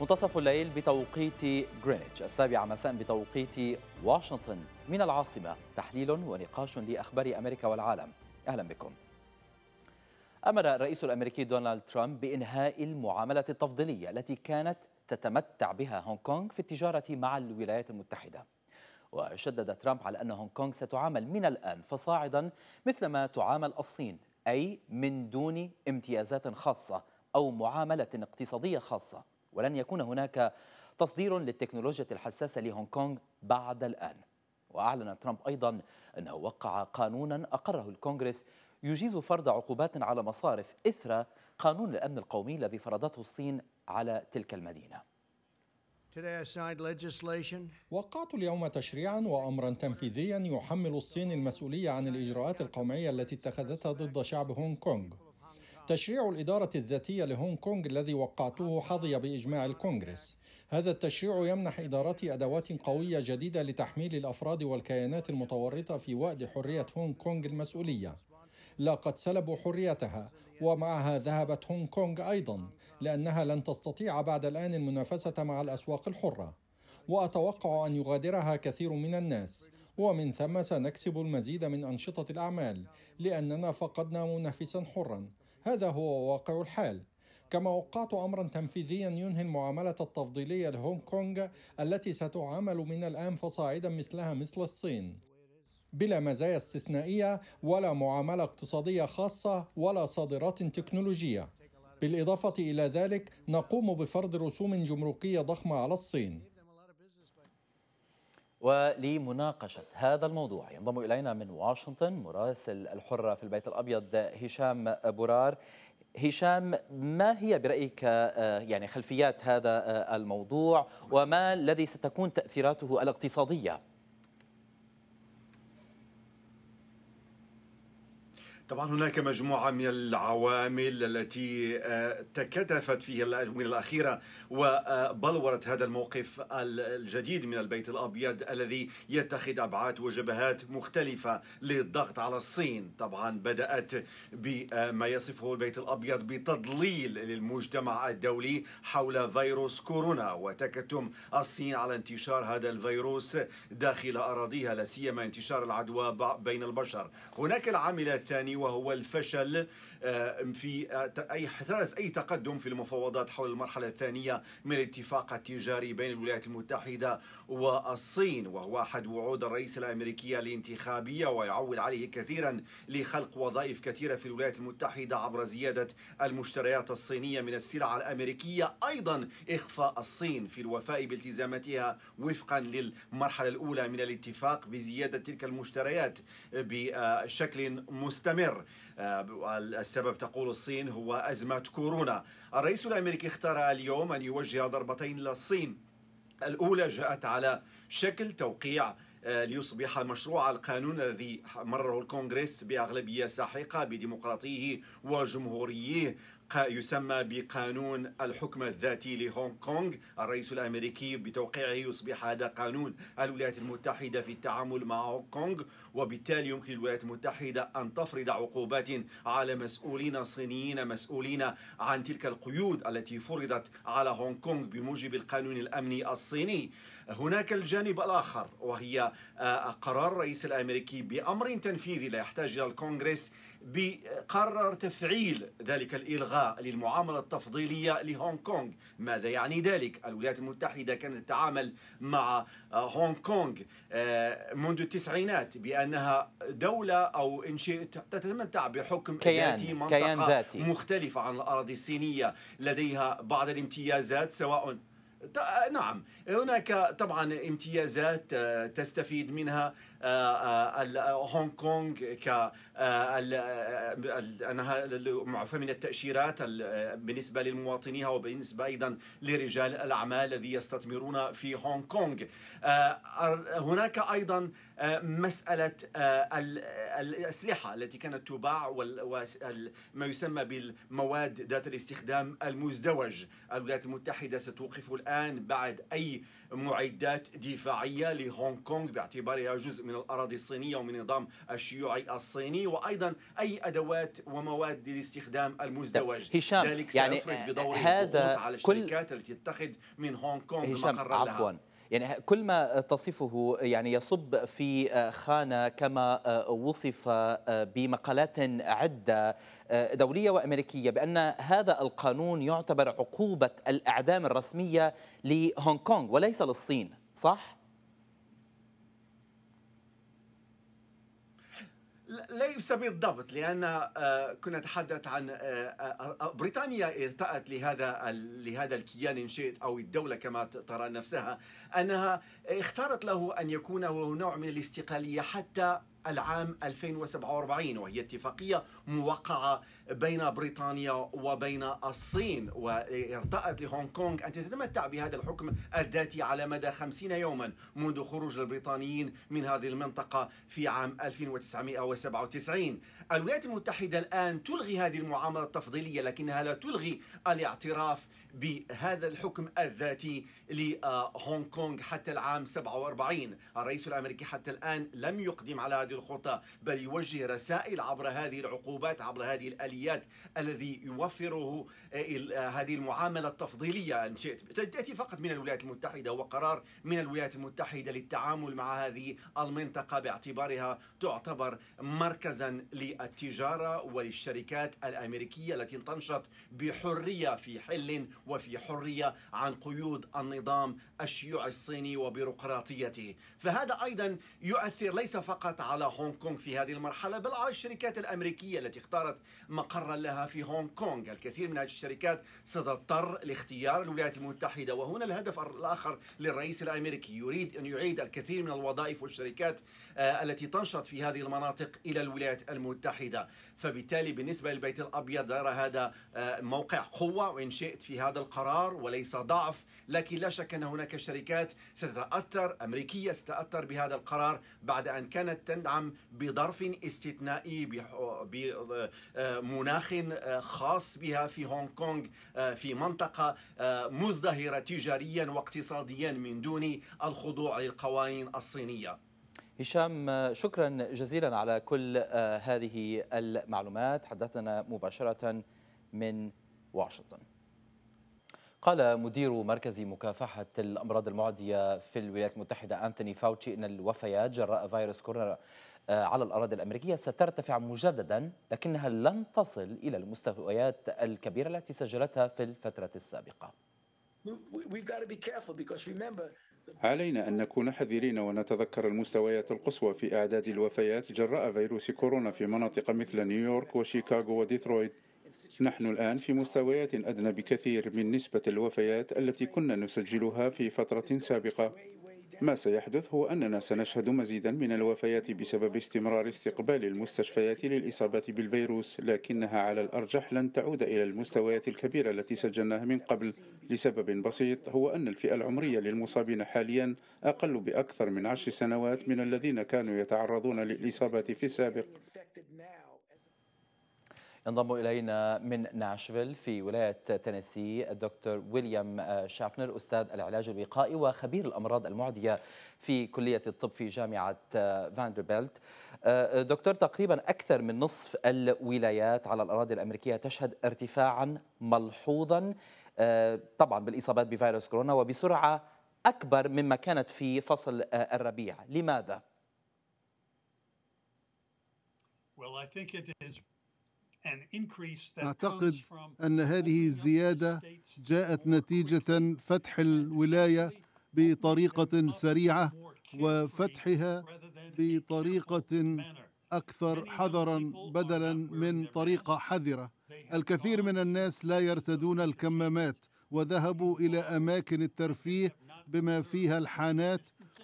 منتصف الليل بتوقيت غرينتش السابعة مساء بتوقيت واشنطن من العاصمة تحليل ونقاش لأخبار أمريكا والعالم أهلا بكم أمر الرئيس الأمريكي دونالد ترامب بإنهاء المعاملة التفضيلية التي كانت تتمتع بها هونغ كونغ في التجارة مع الولايات المتحدة وشدد ترامب على أن هونغ كونغ ستعامل من الآن فصاعدا مثلما تعامل الصين أي من دون امتيازات خاصة أو معاملة اقتصادية خاصة ولن يكون هناك تصدير للتكنولوجيا الحساسة لهونغ كونغ بعد الآن وأعلن ترامب أيضا أنه وقع قانونا أقره الكونغرس يجيز فرض عقوبات على مصارف إثر قانون الأمن القومي الذي فرضته الصين على تلك المدينة وقعت اليوم تشريعا وامرا تنفيذيا يحمل الصين المسؤوليه عن الاجراءات القوميه التي اتخذتها ضد شعب هونغ كونغ تشريع الإدارة الذاتية لهونغ كونغ الذي وقعته حظي بإجماع الكونغرس. هذا التشريع يمنح إدارات أدوات قوية جديدة لتحميل الأفراد والكيانات المتورطة في وأد حرية هونغ كونغ المسؤولية. لقد سلبوا حريتها ومعها ذهبت هونغ كونغ أيضا لأنها لن تستطيع بعد الآن المنافسة مع الأسواق الحرة. وأتوقع أن يغادرها كثير من الناس ومن ثم سنكسب المزيد من أنشطة الأعمال لأننا فقدنا منافسا حرا هذا هو واقع الحال كما وقعت امرا تنفيذيا ينهي المعامله التفضيليه لهونغ كونغ التي ستعامل من الان فصاعدا مثلها مثل الصين بلا مزايا استثنائيه ولا معامله اقتصاديه خاصه ولا صادرات تكنولوجيه بالاضافه الى ذلك نقوم بفرض رسوم جمركيه ضخمه على الصين ولمناقشة هذا الموضوع ينضم إلينا من واشنطن مراسل الحرة في البيت الأبيض هشام برار هشام ما هي برأيك آه، يعني خلفيات هذا آه، الموضوع وما الذي ستكون تأثيراته الاقتصادية؟ طبعا هناك مجموعة من العوامل التي آه، تكتفت في الأجوبة الأخيرة وبلورت هذا الموقف الجديد من البيت الأبيض الذي يتخذ أبعاد وجبهات مختلفة للضغط على الصين طبعا بدأت بما يصفه البيت الأبيض بتضليل للمجتمع الدولي حول فيروس كورونا وتكتم الصين على انتشار هذا الفيروس داخل أراضيها لا سيما انتشار العدوى بين البشر هناك العامل الثاني وهو الفشل آه، في آه، أي احتراز أي تقدم في المفاوضات حول المرحلة الثانية من الاتفاق التجاري بين الولايات المتحدة والصين وهو أحد وعود الرئيس الامريكي الانتخابية ويعول عليه كثيرا لخلق وظائف كثيرة في الولايات المتحدة عبر زيادة المشتريات الصينية من السلع الأمريكية أيضا إخفاء الصين في الوفاء بالتزاماتها وفقا للمرحلة الأولى من الاتفاق بزيادة تلك المشتريات بشكل مستمر آه، السبب تقول الصين هو أزمة كورونا الرئيس الأمريكي اختار اليوم أن يوجه ضربتين للصين الأولى جاءت على شكل توقيع آه، ليصبح مشروع القانون الذي مره الكونغرس بأغلبية ساحقة بديمقراطيه وجمهوريه يسمى بقانون الحكم الذاتي لهونغ كونغ الرئيس الأمريكي بتوقيعه يصبح هذا قانون الولايات المتحدة في التعامل مع هونغ كونغ وبالتالي يمكن الولايات المتحدة أن تفرض عقوبات على مسؤولين صينيين مسؤولين عن تلك القيود التي فرضت على هونغ كونغ بموجب القانون الأمني الصيني هناك الجانب الآخر وهي آه، قرار الرئيس الأمريكي بأمر تنفيذي لا يحتاج إلى الكونغرس قرر تفعيل ذلك الإلغاء للمعاملة التفضيلية لهونغ كونغ ماذا يعني ذلك؟ الولايات المتحدة كانت تتعامل مع آه، هونغ كونغ آه، منذ التسعينات بأنها دولة أو إن شئت تتمتع بحكم كيان. ذاتي منطقة كيان ذاتي. مختلفة عن الأراضي الصينية لديها بعض الامتيازات سواء آه، نعم هناك طبعا امتيازات آه، تستفيد منها آه، هونغ كونغ ك انها معفى من التاشيرات بالنسبه للمواطنيها وبالنسبه ايضا لرجال الاعمال الذي يستثمرون في هونغ كونغ هناك ايضا مسألة آه، آه، الأسلحة التي كانت تباع وما يسمى بالمواد ذات الاستخدام المزدوج الولايات المتحدة ستوقف الآن بعد أي معدات دفاعية لهونغ كونغ باعتبارها جزء من الأراضي الصينية ومن النظام الشيوعي الصيني وأيضا أي أدوات ومواد للاستخدام المزدوج طيب، هشام ذلك يعني آه، بدور هذا على الشركات كل التي تتخذ من هونغ كونغ هشام عفوا لها. يعني كل ما آه، تصفه يعني يصب في آه، خانة كما آه، وصف بمقالات عدة دولية وأمريكية بأن هذا القانون يعتبر عقوبة الأعدام الرسمية لهونغ كونغ وليس للصين صح؟ ليس بالضبط لان آه، كنا نتحدث عن آه، آه، بريطانيا ارتأت لهذا لهذا الكيان ان شئت او الدوله كما ترى نفسها انها اختارت له ان يكون هو نوع من الاستقلاليه حتى العام 2047 وهي اتفاقية موقعة بين بريطانيا وبين الصين وارتأت لهونغ كونغ أن تتمتع بهذا الحكم الذاتي على مدى 50 يوما منذ خروج البريطانيين من هذه المنطقة في عام 1997 الولايات المتحدة الآن تلغي هذه المعاملة التفضيلية لكنها لا تلغي الاعتراف بهذا الحكم الذاتي لهونغ كونغ حتى العام 47 الرئيس الأمريكي حتى الآن لم يقدم على هذه الخطة بل يوجه رسائل عبر هذه العقوبات عبر هذه الآلية الأخلاقيات الذي يوفره آه، آه، هذه المعاملة التفضيلية إن شئت تأتي فقط من الولايات المتحدة وقرار من الولايات المتحدة للتعامل مع هذه المنطقة باعتبارها تعتبر مركزا للتجارة وللشركات الأمريكية التي تنشط بحرية في حل وفي حرية عن قيود النظام الشيوعي الصيني وبيروقراطيته فهذا أيضا يؤثر ليس فقط على هونغ كونغ في هذه المرحلة بل على الشركات الأمريكية التي اختارت مقر مقرا لها في هونغ كونغ الكثير من هذه الشركات ستضطر لاختيار الولايات المتحدة وهنا الهدف الآخر للرئيس الأمريكي يريد أن يعيد الكثير من الوظائف والشركات آه، التي تنشط في هذه المناطق إلى الولايات المتحدة فبالتالي بالنسبة للبيت الأبيض يرى هذا آه، موقع قوة وإن شئت في هذا القرار وليس ضعف لكن لا شك أن هناك شركات ستتأثر أمريكية ستتأثر بهذا القرار بعد أن كانت تدعم بظرف استثنائي بمناخ آه، خاص بها في هونغ كونغ آه، في منطقة آه، مزدهرة تجاريا واقتصاديا من دون الخضوع للقوانين الصينية هشام شكرا جزيلا على كل هذه المعلومات حدثنا مباشرة من واشنطن قال مدير مركز مكافحة الأمراض المعدية في الولايات المتحدة أنتوني فاوتشي أن الوفيات جراء فيروس كورونا آه، على الأراضي الأمريكية سترتفع مجددا لكنها لن تصل إلى المستويات الكبيرة التي سجلتها في الفترة السابقة علينا أن نكون حذرين ونتذكر المستويات القصوى في أعداد الوفيات جراء فيروس كورونا في مناطق مثل نيويورك وشيكاغو وديترويت نحن الآن في مستويات أدنى بكثير من نسبة الوفيات التي كنا نسجلها في فترة سابقة ما سيحدث هو أننا سنشهد مزيدا من الوفيات بسبب استمرار استقبال المستشفيات للإصابات بالفيروس لكنها على الأرجح لن تعود إلى المستويات الكبيرة التي سجلناها من قبل لسبب بسيط هو أن الفئة العمرية للمصابين حاليا أقل بأكثر من عشر سنوات من الذين كانوا يتعرضون للإصابات في السابق ينضم إلينا من ناشفيل في ولاية تنسي الدكتور ويليام آه، شافنر أستاذ العلاج الوقائي وخبير الأمراض المعدية في كلية الطب في جامعة آه، فاندربيلت آه، دكتور تقريبا أكثر من نصف الولايات على الأراضي الأمريكية تشهد ارتفاعا ملحوظا طبعا بالإصابات بفيروس كورونا وبسرعة أكبر مما كانت في فصل الربيع لماذا؟ Well, I think it is اعتقد ان هذه الزياده جاءت نتيجه فتح الولايه بطريقه سريعه وفتحها بطريقه اكثر حذرا بدلا من طريقه حذره الكثير من الناس لا يرتدون الكمامات وذهبوا الى اماكن الترفيه بما فيها الحانات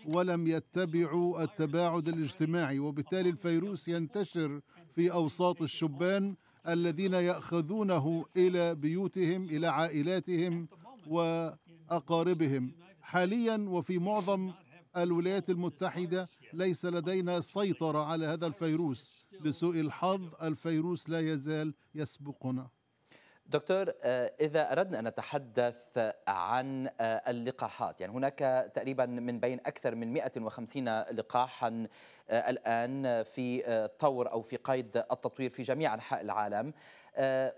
ولم يتبعوا التباعد الاجتماعي وبالتالي الفيروس ينتشر في اوساط الشبان الذين ياخذونه الى بيوتهم الى عائلاتهم واقاربهم حاليا وفي معظم الولايات المتحده ليس لدينا سيطره على هذا الفيروس لسوء الحظ الفيروس لا يزال يسبقنا دكتور آه، إذا أردنا أن نتحدث عن آه، اللقاحات يعني هناك تقريبا من بين أكثر من 150 لقاحا آه، الآن في طور أو في قيد التطوير في جميع أنحاء العالم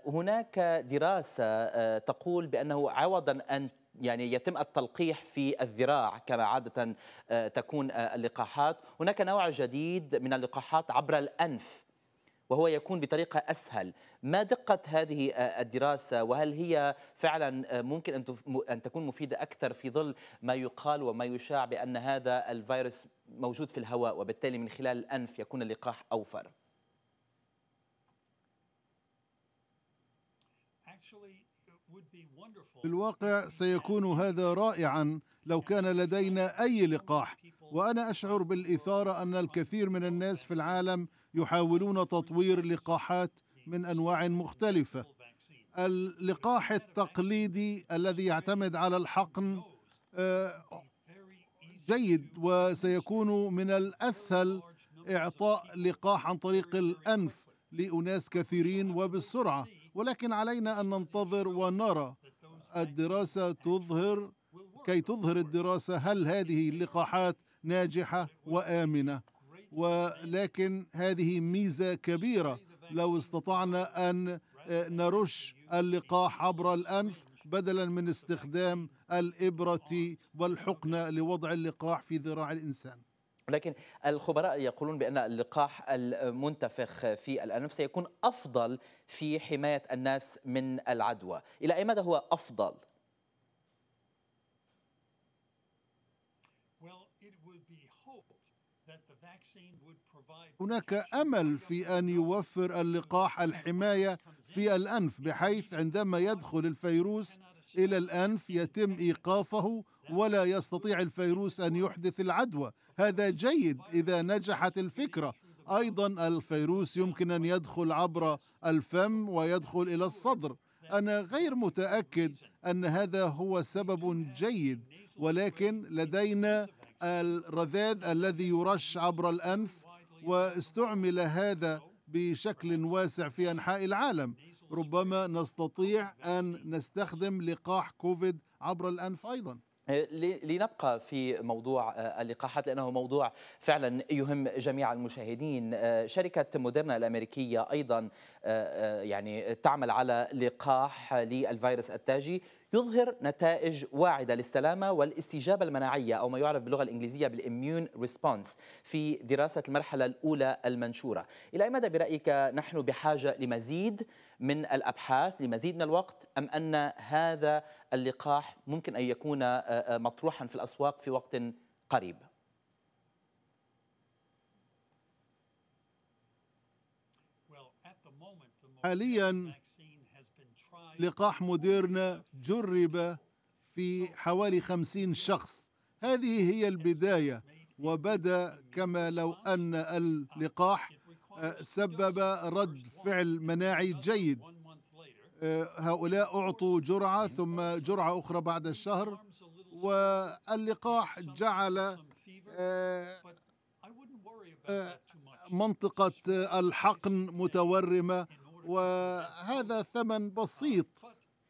هناك دراسة تقول بأنه عوضا أن يعني يتم التلقيح في الذراع كما عادة تكون اللقاحات هناك نوع جديد من اللقاحات عبر الأنف وهو يكون بطريقة أسهل ما دقة هذه آه، الدراسة وهل هي فعلا آه، ممكن أن تكون مفيدة أكثر في ظل ما يقال وما يشاع بأن هذا الفيروس موجود في الهواء وبالتالي من خلال الأنف يكون اللقاح أوفر في الواقع سيكون هذا رائعا لو كان لدينا أي لقاح وأنا أشعر بالإثارة أن الكثير من الناس في العالم يحاولون تطوير لقاحات من انواع مختلفه اللقاح التقليدي الذي يعتمد على الحقن آه، جيد وسيكون من الاسهل اعطاء لقاح عن طريق الانف لاناس كثيرين وبسرعه ولكن علينا ان ننتظر ونرى الدراسه تظهر كي تظهر الدراسه هل هذه اللقاحات ناجحه وامنه ولكن هذه ميزة كبيرة لو استطعنا أن آه، نرش اللقاح عبر الأنف بدلا من استخدام الإبرة والحقنة لوضع اللقاح في ذراع الإنسان لكن الخبراء يقولون بأن اللقاح المنتفخ في الأنف سيكون أفضل في حماية الناس من العدوى إلى أي مدى هو أفضل؟ هناك امل في ان يوفر اللقاح الحمايه في الانف بحيث عندما يدخل الفيروس الى الانف يتم ايقافه ولا يستطيع الفيروس ان يحدث العدوى هذا جيد اذا نجحت الفكره ايضا الفيروس يمكن ان يدخل عبر الفم ويدخل الى الصدر انا غير متاكد ان هذا هو سبب جيد ولكن لدينا الرذاذ الذي يرش عبر الأنف واستعمل هذا بشكل واسع في أنحاء العالم ربما نستطيع أن نستخدم لقاح كوفيد عبر الأنف أيضاً إيه، لنبقى في موضوع آه، اللقاحات لأنه موضوع فعلا يهم جميع المشاهدين آه، شركة مودرنا الأمريكية أيضا آه، آه، يعني تعمل على لقاح للفيروس التاجي يظهر نتائج واعدة للسلامة والاستجابة المناعية أو ما يعرف باللغة الإنجليزية بالإميون ريسبونس في دراسة المرحلة الأولى المنشورة إلى أي مدى برأيك نحن بحاجة لمزيد من الأبحاث لمزيد من الوقت أم أن هذا اللقاح ممكن أن يكون آه، مطروحا في الأسواق في وقت قريب؟ حاليا لقاح موديرنا جرب في حوالي خمسين شخص هذه هي البداية وبدا كما لو أن اللقاح آه، سبب رد فعل مناعي جيد آه، هؤلاء أعطوا جرعة ثم جرعة أخرى بعد الشهر واللقاح جعل آه، منطقة الحقن متورمة وهذا ثمن بسيط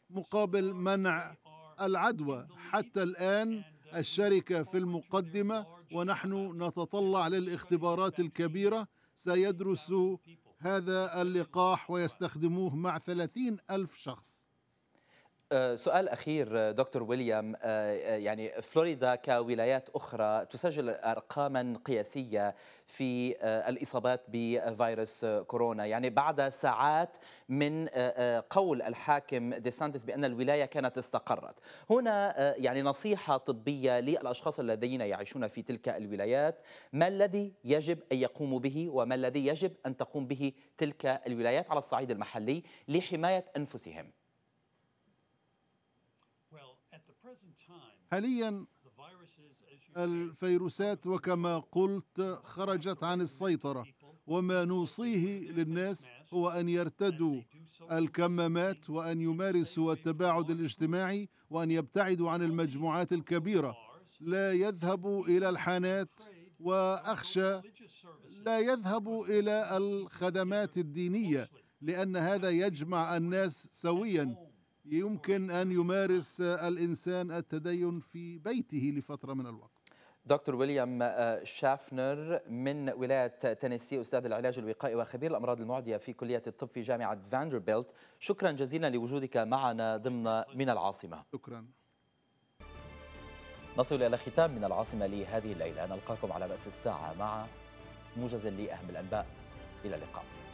مقابل منع العدوى حتى الآن الشركة في المقدمة ونحن نتطلع للاختبارات الكبيرة سيدرس هذا اللقاح ويستخدموه مع ثلاثين ألف شخص آه، سؤال أخير آه، دكتور ويليام آه، يعني فلوريدا كولايات أخرى تسجل أرقاما قياسية في الإصابات بفيروس كورونا يعني بعد ساعات من قول الحاكم ديسانتس بأن الولاية كانت استقرت هنا يعني نصيحة طبية للأشخاص الذين يعيشون في تلك الولايات ما الذي يجب أن يقوموا به وما الذي يجب أن تقوم به تلك الولايات على الصعيد المحلي لحماية أنفسهم حاليا الفيروسات وكما قلت خرجت عن السيطرة وما نوصيه للناس هو أن يرتدوا الكمامات وأن يمارسوا التباعد الاجتماعي وأن يبتعدوا عن المجموعات الكبيرة لا يذهبوا إلى الحانات وأخشى لا يذهبوا إلى الخدمات الدينية لأن هذا يجمع الناس سويا يمكن أن يمارس الإنسان التدين في بيته لفترة من الوقت دكتور ويليام شافنر من ولاية تينيسي أستاذ العلاج الوقائي وخبير الأمراض المعدية في كلية الطب في جامعة فاندربيلت شكرا جزيلا لوجودك معنا ضمن من العاصمة شكرا نصل إلى ختام من العاصمة لهذه الليلة نلقاكم على رأس الساعة مع موجز لأهم الأنباء إلى اللقاء